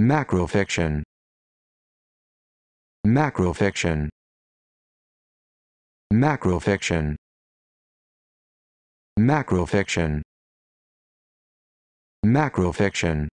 Macrofiction. Macrofiction. Macrofiction. Macrofiction. Macrofiction.